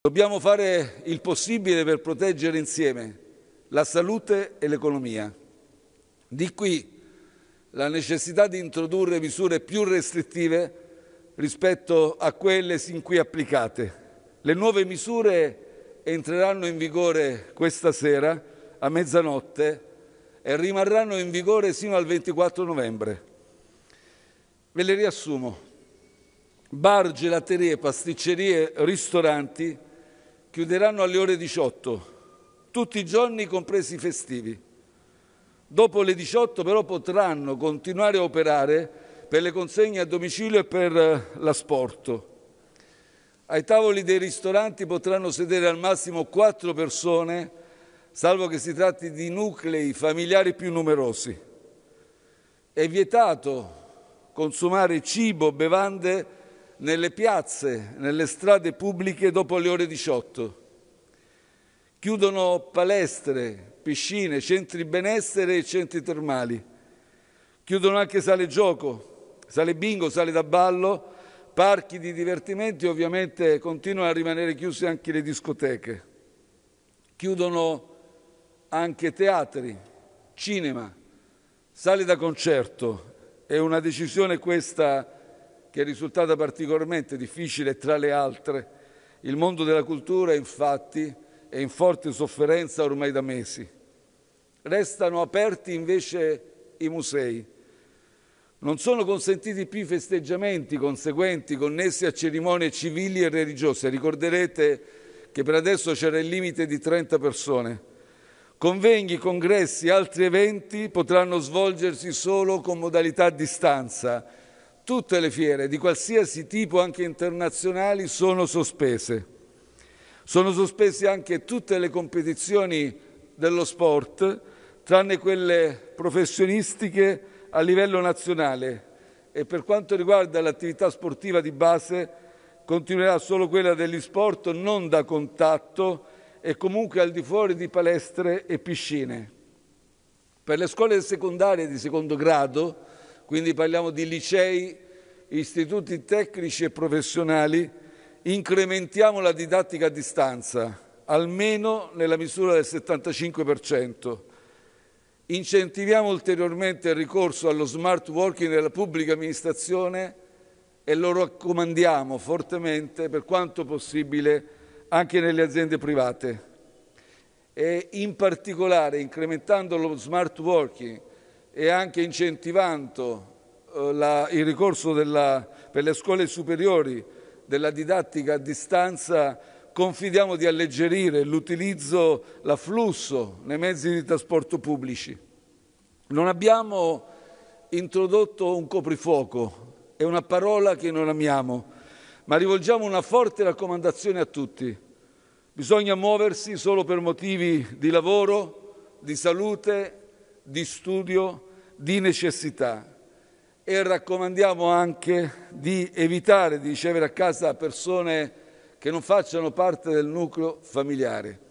Dobbiamo fare il possibile per proteggere insieme la salute e l'economia. Di qui la necessità di introdurre misure più restrittive rispetto a quelle sin qui applicate. Le nuove misure entreranno in vigore questa sera a mezzanotte e rimarranno in vigore fino al 24 novembre. Ve le riassumo. Bar, gelaterie, pasticcerie, ristoranti chiuderanno alle ore 18, tutti i giorni compresi i festivi. Dopo le 18 però potranno continuare a operare per le consegne a domicilio e per eh, l'asporto. Ai tavoli dei ristoranti potranno sedere al massimo quattro persone, salvo che si tratti di nuclei familiari più numerosi. È vietato consumare cibo, bevande nelle piazze, nelle strade pubbliche dopo le ore 18. Chiudono palestre, piscine, centri benessere e centri termali. Chiudono anche sale gioco, sale bingo, sale da ballo, parchi di divertimenti, ovviamente continuano a rimanere chiuse anche le discoteche. Chiudono anche teatri, cinema, sale da concerto. È una decisione questa che è risultata particolarmente difficile tra le altre. Il mondo della cultura, infatti, è in forte sofferenza ormai da mesi. Restano aperti invece i musei. Non sono consentiti più i festeggiamenti conseguenti connessi a cerimonie civili e religiose. Ricorderete che per adesso c'era il limite di 30 persone. Convegni, congressi e altri eventi potranno svolgersi solo con modalità a distanza tutte le fiere di qualsiasi tipo, anche internazionali, sono sospese. Sono sospese anche tutte le competizioni dello sport, tranne quelle professionistiche a livello nazionale e per quanto riguarda l'attività sportiva di base continuerà solo quella degli sport non da contatto e comunque al di fuori di palestre e piscine. Per le scuole secondarie di secondo grado quindi parliamo di licei, istituti tecnici e professionali, incrementiamo la didattica a distanza, almeno nella misura del 75%. Incentiviamo ulteriormente il ricorso allo smart working della pubblica amministrazione e lo raccomandiamo fortemente per quanto possibile anche nelle aziende private. E in particolare incrementando lo smart working e anche incentivando eh, la, il ricorso della, per le scuole superiori della didattica a distanza, confidiamo di alleggerire l'utilizzo, l'afflusso nei mezzi di trasporto pubblici. Non abbiamo introdotto un coprifuoco, è una parola che non amiamo, ma rivolgiamo una forte raccomandazione a tutti. Bisogna muoversi solo per motivi di lavoro, di salute, di studio, di necessità e raccomandiamo anche di evitare di ricevere a casa persone che non facciano parte del nucleo familiare.